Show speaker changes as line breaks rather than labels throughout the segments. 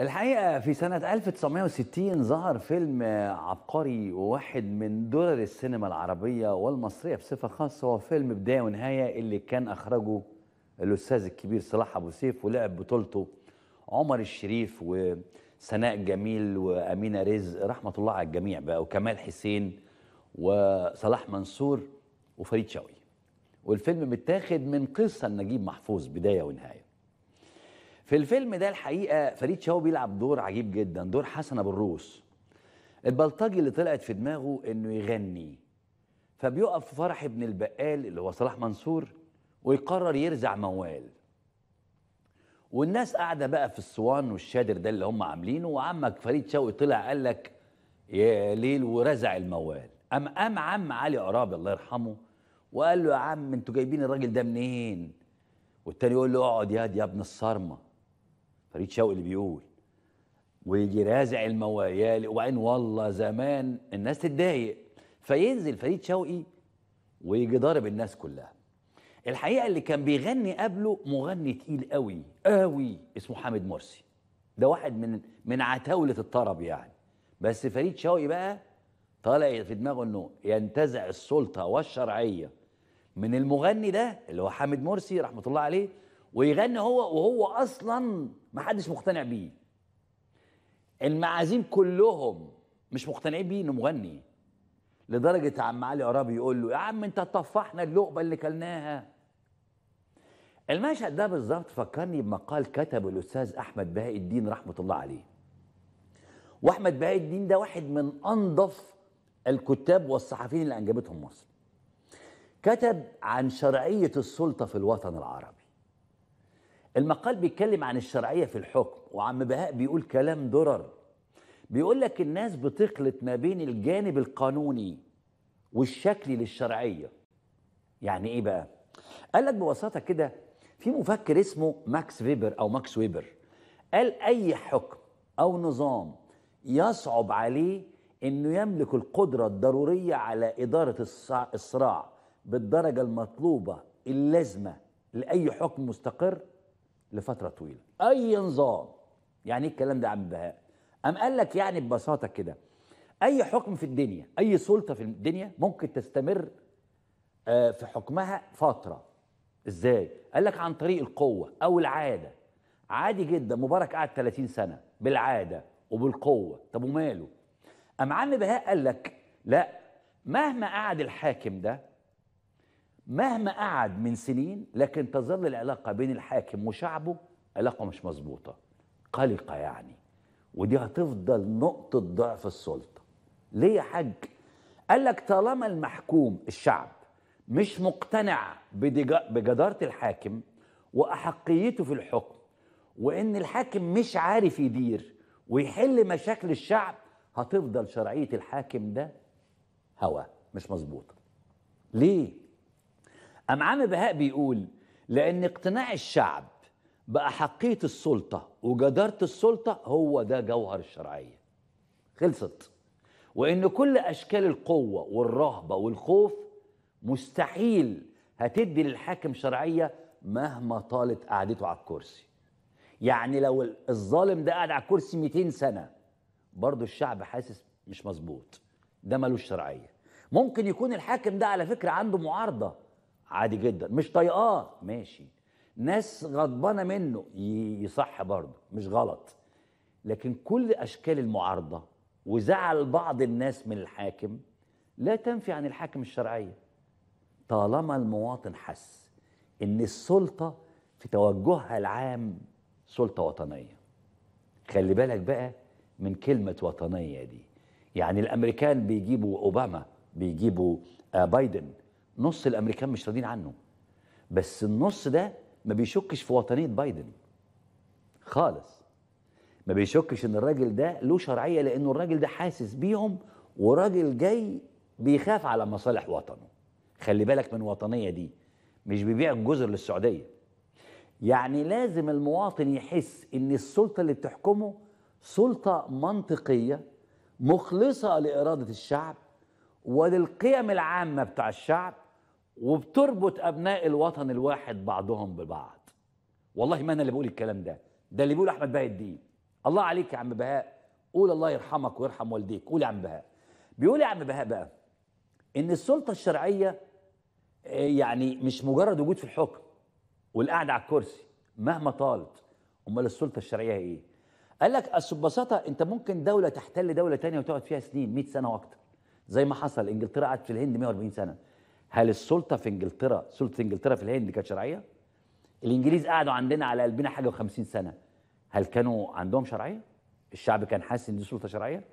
الحقيقه في سنه 1960 ظهر فيلم عبقري وواحد من دولار السينما العربيه والمصريه بصفه خاصه هو فيلم بدايه ونهايه اللي كان اخرجه الاستاذ الكبير صلاح ابو سيف ولعب بطولته عمر الشريف وسناء جميل وامينه رزق رحمه الله على الجميع بقى وكمال حسين وصلاح منصور وفريد شوقي والفيلم متاخد من قصه لنجيب محفوظ بدايه ونهايه في الفيلم ده الحقيقه فريد شاو بيلعب دور عجيب جدا دور حسن ابو الروس البلطجي اللي طلعت في دماغه انه يغني فبيقف في فرح ابن البقال اللي هو صلاح منصور ويقرر يرزع موال والناس قاعده بقى في الصوان والشادر ده اللي هم عاملينه وعمك فريد شوقي طلع قال لك يا ليل ورزع الموال قام قام عم علي قرابي الله يرحمه وقال له يا عم انتوا جايبين الراجل ده منين والتاني يقول له اقعد يا يا ابن الصرمه فريد شوقي اللي بيقول ويجي رازع المويال وبعدين والله زمان الناس تتضايق فينزل فريد شوقي ويجي ضارب الناس كلها الحقيقه اللي كان بيغني قبله مغني تقيل قوي قوي اسمه حامد مرسي ده واحد من من عتاوله الطرب يعني بس فريد شوقي بقى طالع في دماغه انه ينتزع السلطه والشرعيه من المغني ده اللي هو حامد مرسي رحمه الله عليه ويغني هو وهو اصلا ما حدش مقتنع بيه المعازيم كلهم مش مقتنعين بيه انه مغني لدرجه عم علي قرابي يقول له يا عم انت طفحنا اللقبه اللي كلناها المشهد ده بالظبط فكرني بمقال كتبه الاستاذ احمد بهاء الدين رحمه الله عليه واحمد بهاء الدين ده واحد من انظف الكتاب والصحفيين اللي انجبتهم مصر كتب عن شرعيه السلطه في الوطن العربي المقال بيتكلم عن الشرعية في الحكم وعم بهاء بيقول كلام درر بيقول لك الناس بتخلط ما بين الجانب القانوني والشكلي للشرعية يعني ايه بقى؟ قال لك ببساطة كده في مفكر اسمه ماكس فيبر أو ماكس ويبر قال أي حكم أو نظام يصعب عليه أنه يملك القدرة الضرورية على إدارة الصراع بالدرجة المطلوبة اللازمة لأي حكم مستقر لفتره طويله اي نظام يعني ايه الكلام ده يا عم بهاء ام قال لك يعني ببساطه كده اي حكم في الدنيا اي سلطه في الدنيا ممكن تستمر آه، في حكمها فتره ازاي قال لك عن طريق القوه او العاده عادي جدا مبارك قعد 30 سنه بالعاده وبالقوه طب وماله ام عم بهاء قال لك لا مهما قعد الحاكم ده مهما قعد من سنين لكن تظل العلاقه بين الحاكم وشعبه علاقه مش مظبوطه قلقه يعني ودي هتفضل نقطه ضعف السلطه ليه يا حاج قال لك طالما المحكوم الشعب مش مقتنع بجداره الحاكم واحقيته في الحكم وان الحاكم مش عارف يدير ويحل مشاكل الشعب هتفضل شرعيه الحاكم ده هوا مش مظبوطه ليه أم عم بهاء بيقول لأن اقتناع الشعب بأحقية السلطة وجدارة السلطة هو ده جوهر الشرعية خلصت وإن كل أشكال القوة والرهبة والخوف مستحيل هتدي للحاكم شرعية مهما طالت قعدته على الكرسي يعني لو الظالم ده قاعد على الكرسي 200 سنة برضه الشعب حاسس مش مظبوط ده ملوش شرعية ممكن يكون الحاكم ده على فكرة عنده معارضة عادي جدا مش طايقاه ماشي ناس غضبانه منه يصح برضه مش غلط لكن كل اشكال المعارضه وزعل بعض الناس من الحاكم لا تنفي عن الحاكم الشرعيه طالما المواطن حس ان السلطه في توجهها العام سلطه وطنيه خلي بالك بقى من كلمه وطنيه دي يعني الامريكان بيجيبوا اوباما بيجيبوا آه، بايدن نص الامريكان مش راضيين عنه بس النص ده ما بيشكش في وطنيه بايدن خالص ما بيشكش ان الراجل ده له شرعيه لانه الراجل ده حاسس بيهم وراجل جاي بيخاف على مصالح وطنه خلي بالك من وطنيه دي مش بيبيع الجزر للسعوديه يعني لازم المواطن يحس ان السلطه اللي بتحكمه سلطه منطقيه مخلصه لاراده الشعب وللقيم العامه بتاع الشعب وبتربط ابناء الوطن الواحد بعضهم ببعض والله ما انا اللي بقول الكلام ده ده اللي بيقول احمد بهاء الدين الله عليك يا عم بهاء قول الله يرحمك ويرحم والديك قول يا عم بهاء بيقول يا عم بهاء بقى ان السلطه الشرعيه آه، يعني مش مجرد وجود في الحكم والقعده على الكرسي مهما طالت امال السلطه الشرعيه ايه قال لك اصل ببساطه انت ممكن دوله تحتل دوله تانية وتقعد فيها سنين 100 سنه واكتر زي ما حصل انجلترا قعدت في الهند 140 سنه هل السلطه في انجلترا سلطه انجلترا في الهند كانت شرعيه الانجليز قعدوا عندنا على قلبنا حاجه و50 سنه هل كانوا عندهم شرعيه الشعب كان حاسس ان دي سلطه شرعيه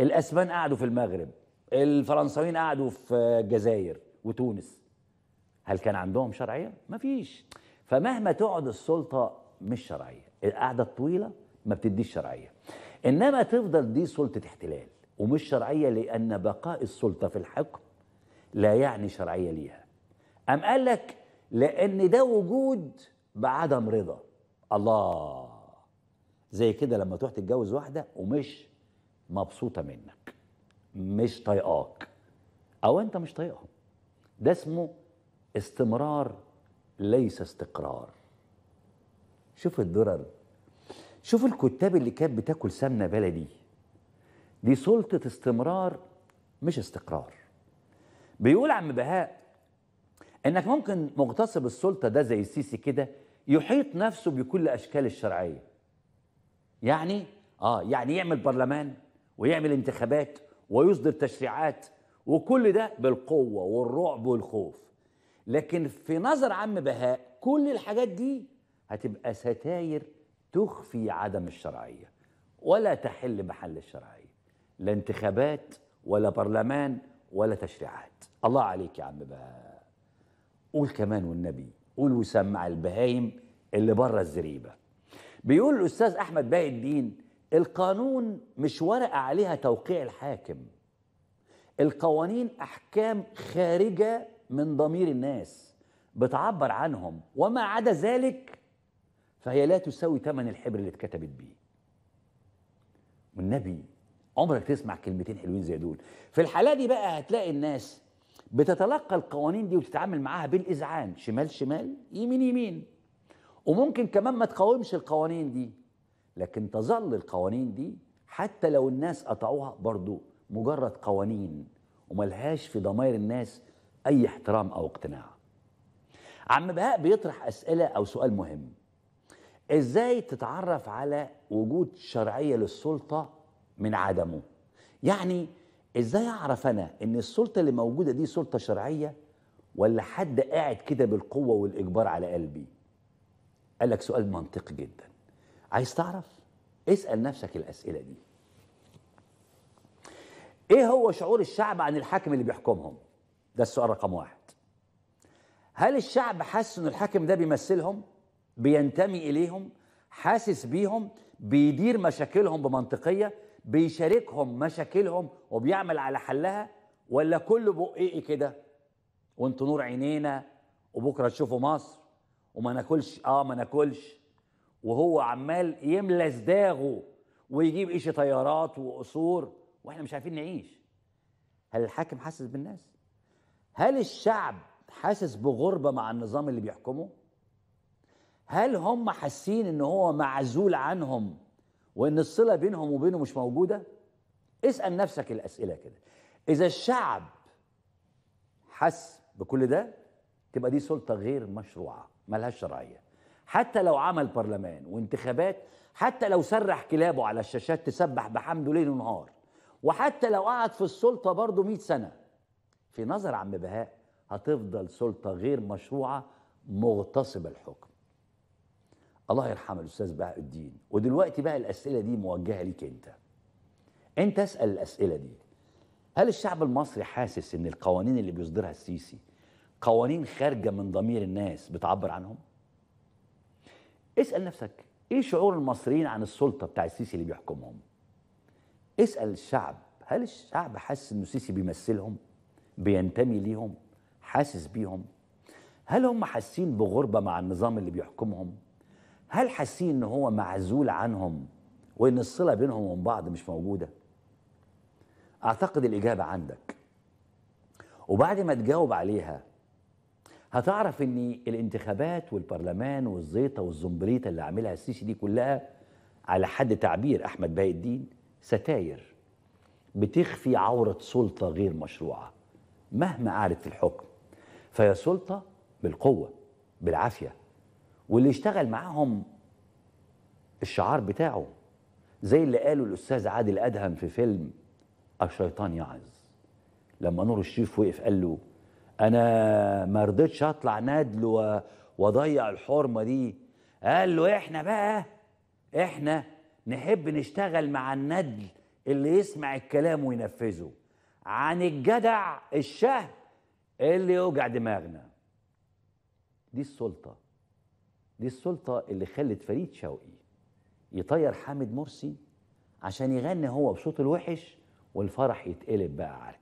الاسبان قعدوا في المغرب الفرنساويين قعدوا في الجزائر وتونس هل كان عندهم شرعيه مفيش فمهما تقعد السلطه مش شرعيه القعده الطويله ما بتديش شرعيه انما تفضل دي سلطه احتلال ومش شرعيه لان بقاء السلطه في الحكم لا يعني شرعية ليها أم قال لك لأن ده وجود بعدم رضا الله زي كده لما تروح تتجوز واحدة ومش مبسوطة منك مش طايقاك أو أنت مش طايقها ده اسمه استمرار ليس استقرار شوف الدرر شوف الكتاب اللي كانت بتاكل سمنه بلدي دي سلطه استمرار مش استقرار بيقول عم بهاء انك ممكن مغتصب السلطه ده زي السيسي كده يحيط نفسه بكل اشكال الشرعيه يعني اه يعني يعمل برلمان ويعمل انتخابات ويصدر تشريعات وكل ده بالقوه والرعب والخوف لكن في نظر عم بهاء كل الحاجات دي هتبقى ستاير تخفي عدم الشرعيه ولا تحل محل الشرعيه لا انتخابات ولا برلمان ولا تشريعات الله عليك يا عم بقى قول كمان والنبي قول وسمع البهايم اللي بره الزريبه بيقول الاستاذ احمد باقي الدين القانون مش ورقه عليها توقيع الحاكم القوانين احكام خارجه من ضمير الناس بتعبر عنهم وما عدا ذلك فهي لا تساوي ثمن الحبر اللي اتكتبت بيه والنبي عمرك تسمع كلمتين حلوين زي دول في الحاله دي بقى هتلاقي الناس بتتلقى القوانين دي وتتعامل معاها بالإذعان شمال شمال يمين يمين وممكن كمان ما تقاومش القوانين دي لكن تظل القوانين دي حتى لو الناس قطعوها برضو مجرد قوانين وملهاش في ضمائر الناس أي احترام أو اقتناع عم بهاء بيطرح أسئلة أو سؤال مهم إزاي تتعرف على وجود شرعية للسلطة من عدمه يعني ازاي اعرف انا ان السلطه اللي موجوده دي سلطه شرعيه ولا حد قاعد كده بالقوه والاجبار على قلبي قال لك سؤال منطقي جدا عايز تعرف اسال نفسك الاسئله دي ايه هو شعور الشعب عن الحاكم اللي بيحكمهم ده السؤال رقم واحد هل الشعب حاسس ان الحاكم ده بيمثلهم بينتمي اليهم حاسس بيهم بيدير مشاكلهم بمنطقيه بيشاركهم مشاكلهم وبيعمل على حلها ولا كله بقي كده وانتوا نور عينينا وبكره تشوفوا مصر وما ناكلش اه ما ناكلش وهو عمال يملى صداغه ويجيب ايش طيارات وقصور واحنا مش عارفين نعيش هل الحاكم حاسس بالناس هل الشعب حاسس بغربة مع النظام اللي بيحكمه هل هم حاسين ان هو معزول عنهم وان الصله بينهم وبينه مش موجوده اسال نفسك الاسئله كده اذا الشعب حس بكل ده تبقى دي سلطه غير مشروعه ملهاش شرعيه حتى لو عمل برلمان وانتخابات حتى لو سرح كلابه على الشاشات تسبح بحمده ليل ونهار وحتى لو قعد في السلطه برضه 100 سنه في نظر عم بهاء هتفضل سلطه غير مشروعه مغتصب الحكم الله يرحم الاستاذ بهاء الدين ودلوقتي بقى الاسئله دي موجهه ليك انت انت اسال الاسئله دي هل الشعب المصري حاسس ان القوانين اللي بيصدرها السيسي قوانين خارجه من ضمير الناس بتعبر عنهم اسال نفسك ايه شعور المصريين عن السلطه بتاع السيسي اللي بيحكمهم اسال الشعب هل الشعب حاسس ان السيسي بيمثلهم بينتمي ليهم حاسس بيهم هل هم حاسين بغربه مع النظام اللي بيحكمهم هل حاسين ان هو معزول عنهم وان الصله بينهم وبين بعض مش موجوده اعتقد الاجابه عندك وبعد ما تجاوب عليها هتعرف ان الانتخابات والبرلمان والزيطه والزمبريطه اللي عاملها السيسي دي كلها على حد تعبير احمد باقي الدين ستاير بتخفي عوره سلطه غير مشروعه مهما قعدت في الحكم فيا سلطه بالقوه بالعافيه واللي اشتغل معاهم الشعار بتاعه زي اللي قاله الأستاذ عادل أدهم في فيلم الشيطان يعز لما نور الشريف وقف قال له أنا ما رضيتش أطلع نادل وأضيع الحرمة دي قال له إحنا بقى إحنا نحب نشتغل مع الندل اللي يسمع الكلام وينفذه عن الجدع الشهم اللي يوجع دماغنا دي السلطه دي السلطة اللي خلت فريد شوقي يطير حامد مرسي عشان يغني هو بصوت الوحش والفرح يتقلب بقى عارف